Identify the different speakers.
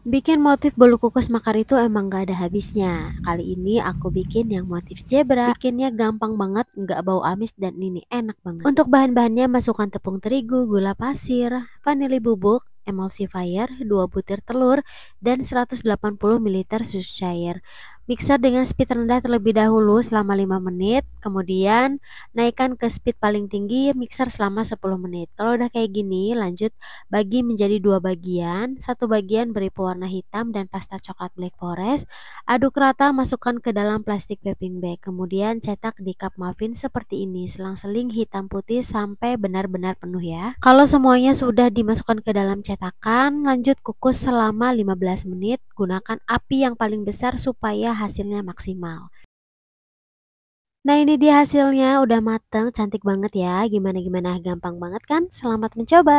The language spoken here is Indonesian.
Speaker 1: Bikin motif bolu kukus makar itu emang gak ada habisnya. Kali ini aku bikin yang motif zebra. Bikinnya gampang banget, gak bau amis dan ini enak banget. Untuk bahan-bahannya masukkan tepung terigu, gula pasir, vanili bubuk, emulsifier, 2 butir telur, dan 180 ml susu cair. Mixer dengan speed rendah terlebih dahulu selama 5 menit, kemudian naikkan ke speed paling tinggi mixer selama 10 menit. Kalau udah kayak gini, lanjut bagi menjadi dua bagian. Satu bagian beri pewarna hitam dan pasta coklat black forest. Aduk rata, masukkan ke dalam plastik piping bag. Kemudian cetak di cup muffin seperti ini, selang-seling hitam putih sampai benar-benar penuh ya. Kalau semuanya sudah dimasukkan ke dalam cetakan, lanjut kukus selama 15 menit. Gunakan api yang paling besar supaya hasilnya maksimal. Nah ini dia hasilnya udah mateng cantik banget ya gimana-gimana gampang banget kan selamat mencoba